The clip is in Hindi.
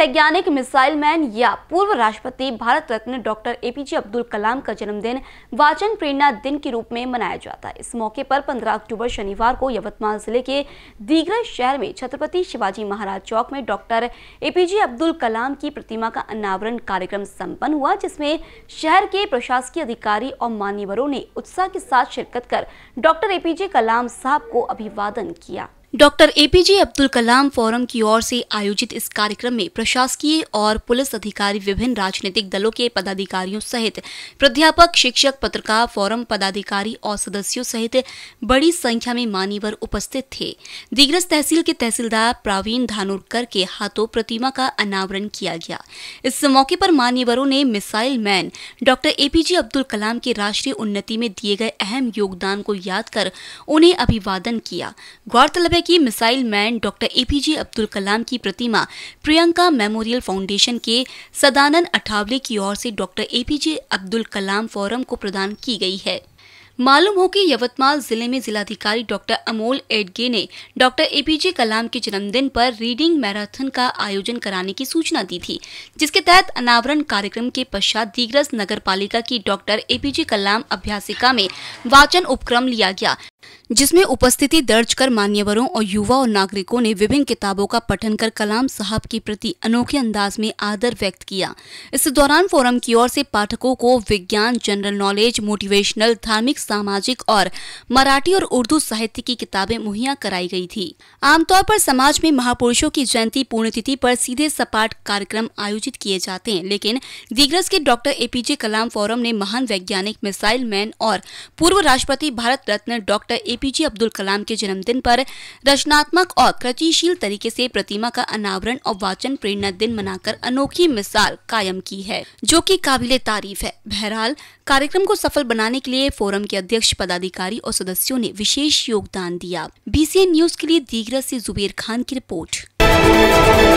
वैज्ञानिक मिसाइल मैन या पूर्व राष्ट्रपति भारत रत्न डॉक्टर एपीजे अब्दुल कलाम का जन्मदिन वाचन प्रेरणा दिन के रूप में मनाया जाता है इस मौके पर 15 अक्टूबर शनिवार को यवतमाल जिले के दीगरा शहर में छत्रपति शिवाजी महाराज चौक में डॉक्टर एपीजे अब्दुल कलाम की प्रतिमा का अनावरण कार्यक्रम सम्पन्न हुआ जिसमें शहर के प्रशासकीय अधिकारी और मान्यवरों ने उत्साह के साथ शिरकत कर डॉक्टर एपीजे कलाम साहब को अभिवादन किया doctor APJ Abdul Kalam forum की ओर से आयोजित इस कार्यक्रम में प्रशासकीय और पुलिस अधिकारी विभिन्न राजनीतिक दलों के पदाधिकारियों सहित प्राध्यापक शिक्षक पत्रकार फोरम पदाधिकारी और सदस्यों सहित बड़ी संख्या में मान्यवर उपस्थित थे दिग्रस तहसील के तहसीलदार प्रावीण धानुरकर के हाथों प्रतिमा का अनावरण किया गया इस मौके पर मान्यवरों ने missile man doctor APJ Abdul Kalam के राष्ट्रीय उन्नति में दिए गए अहम योगदान को याद कर उन्हें अभिवादन किया गौरतलब तरह की missile man doctor APJ Abdul Kalam की प्रतिमा प्रियंका मेमोरियल फाउंडेशन के सदानंद अठावले की ओर से doctor APJ Abdul Kalam forum को प्रदान की गई है मालूम हो कि यवतमाल जिले में जिलाधिकारी डॉक्टर अमोल एडगे ने डॉक्टर एपीजे कलाम के जन्मदिन पर रीडिंग मैराथन का आयोजन कराने की सूचना दी थी जिसके तहत अनावरण कार्यक्रम के पश्चात दीग्रस नगर पालिका की डॉक्टर एपीजे कलाम अभ्यासिका में वाचन उपक्रम लिया गया जिसमें उपस्थिति दर्ज कर मान्यवरों और युवा और नागरिकों ने विभिन्न किताबों का पठन कर कलाम साहब के प्रति अनोखे अंदाज में आदर व्यक्त किया इस दौरान फोरम की ओर से पाठकों को विज्ञान जनरल नॉलेज मोटिवेशनल धार्मिक सामाजिक और मराठी और उर्दू साहित्य की किताबें मुहैया कराई गई थी आमतौर पर समाज में महापुरुषों की जयंती पुण्यतिथि पर सीधे सपाट कार्यक्रम आयोजित किए जाते हैं लेकिन दिग्रस के डॉक्टर एपीजे कलाम फोरम ने महान वैज्ञानिक मिसाइल मैन और पूर्व राष्ट्रपति Bharat Ratna doctor A APJ Abdul Kalam के जन्मदिन पर रचनात्मक और कृतिशील तरीके से प्रतिमा का अनावरण और वाचन प्रेरणा दिन मनाकर अनोखी मिसाल कायम की है जो कि काबिल तारीफ है बहरहाल कार्यक्रम को सफल बनाने के लिए फोरम के अध्यक्ष पदाधिकारी और सदस्यों ने विशेष योगदान दिया बीसीएन न्यूज के लिए दीगर ऐसी जुबेर खान की रिपोर्ट